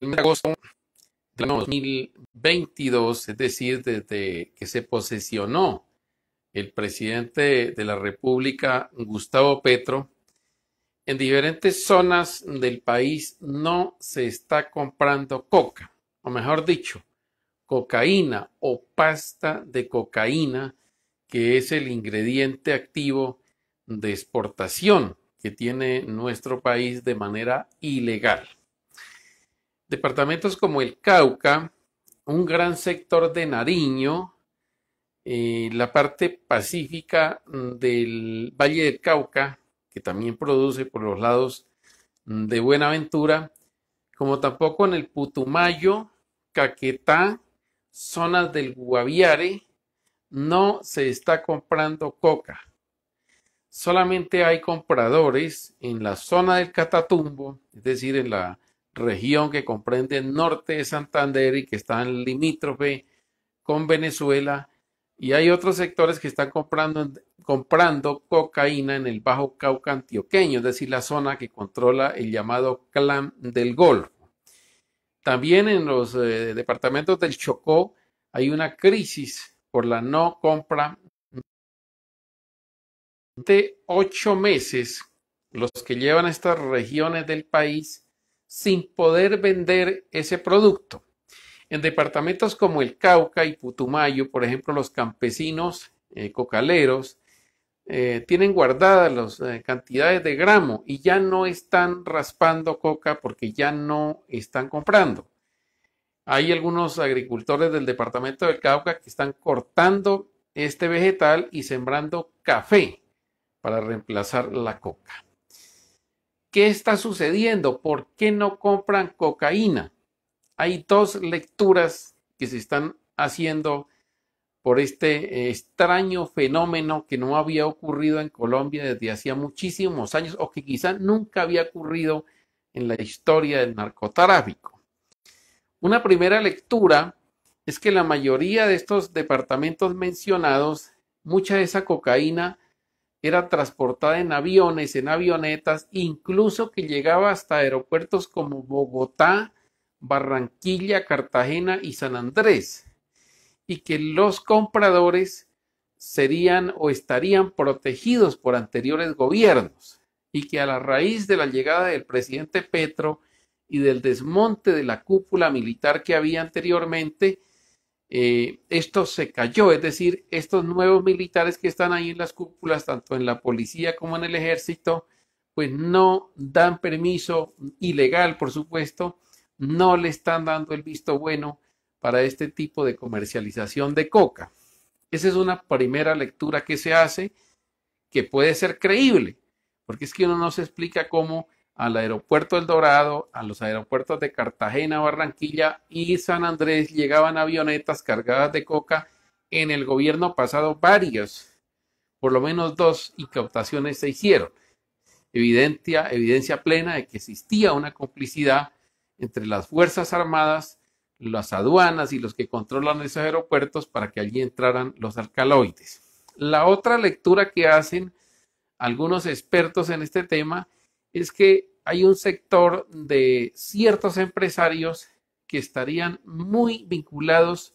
de agosto del año 2022, es decir, desde que se posesionó el presidente de la República, Gustavo Petro, en diferentes zonas del país no se está comprando coca, o mejor dicho, cocaína o pasta de cocaína, que es el ingrediente activo de exportación que tiene nuestro país de manera ilegal. Departamentos como el Cauca, un gran sector de Nariño, eh, la parte pacífica del Valle del Cauca, que también produce por los lados de Buenaventura, como tampoco en el Putumayo, Caquetá, zonas del Guaviare, no se está comprando coca. Solamente hay compradores en la zona del Catatumbo, es decir, en la región que comprende el norte de Santander y que está en limítrofe con Venezuela. Y hay otros sectores que están comprando, comprando cocaína en el Bajo Cauca antioqueño, es decir, la zona que controla el llamado Clan del Golfo. También en los eh, departamentos del Chocó hay una crisis por la no compra de ocho meses los que llevan estas regiones del país sin poder vender ese producto. En departamentos como el Cauca y Putumayo, por ejemplo, los campesinos eh, cocaleros eh, tienen guardadas las eh, cantidades de gramo y ya no están raspando coca porque ya no están comprando. Hay algunos agricultores del departamento del Cauca que están cortando este vegetal y sembrando café para reemplazar la coca. ¿Qué está sucediendo? ¿Por qué no compran cocaína? Hay dos lecturas que se están haciendo por este eh, extraño fenómeno que no había ocurrido en Colombia desde hacía muchísimos años o que quizá nunca había ocurrido en la historia del narcotráfico. Una primera lectura es que la mayoría de estos departamentos mencionados, mucha de esa cocaína era transportada en aviones, en avionetas, incluso que llegaba hasta aeropuertos como Bogotá, Barranquilla, Cartagena y San Andrés, y que los compradores serían o estarían protegidos por anteriores gobiernos, y que a la raíz de la llegada del presidente Petro y del desmonte de la cúpula militar que había anteriormente, eh, esto se cayó, es decir, estos nuevos militares que están ahí en las cúpulas, tanto en la policía como en el ejército, pues no dan permiso ilegal, por supuesto, no le están dando el visto bueno para este tipo de comercialización de coca. Esa es una primera lectura que se hace que puede ser creíble, porque es que uno no se explica cómo al aeropuerto El Dorado, a los aeropuertos de Cartagena, Barranquilla y San Andrés llegaban avionetas cargadas de coca. En el gobierno pasado varios, por lo menos dos incautaciones se hicieron. Evidencia, evidencia plena de que existía una complicidad entre las Fuerzas Armadas, las aduanas y los que controlan esos aeropuertos para que allí entraran los alcaloides. La otra lectura que hacen algunos expertos en este tema es que hay un sector de ciertos empresarios que estarían muy vinculados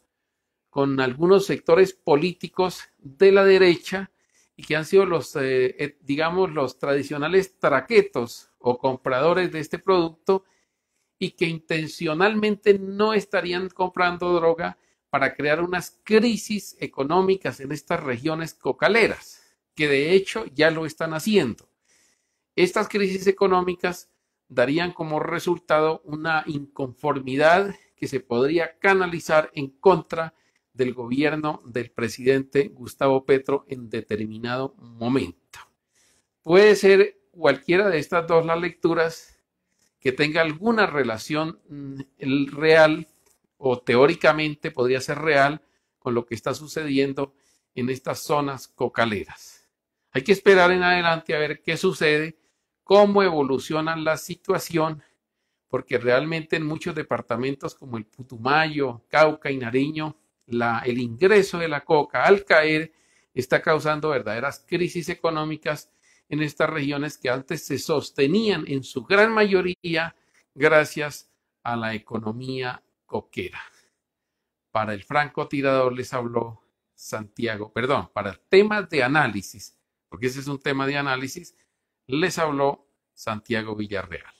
con algunos sectores políticos de la derecha y que han sido los, eh, digamos, los tradicionales traquetos o compradores de este producto y que intencionalmente no estarían comprando droga para crear unas crisis económicas en estas regiones cocaleras, que de hecho ya lo están haciendo. Estas crisis económicas darían como resultado una inconformidad que se podría canalizar en contra del gobierno del presidente Gustavo Petro en determinado momento. Puede ser cualquiera de estas dos las lecturas que tenga alguna relación mm, real o teóricamente podría ser real con lo que está sucediendo en estas zonas cocaleras. Hay que esperar en adelante a ver qué sucede cómo evoluciona la situación, porque realmente en muchos departamentos como el Putumayo, Cauca y Nariño, el ingreso de la coca al caer está causando verdaderas crisis económicas en estas regiones que antes se sostenían en su gran mayoría gracias a la economía coquera. Para el francotirador les habló Santiago, perdón, para temas de análisis, porque ese es un tema de análisis, les habló Santiago Villarreal.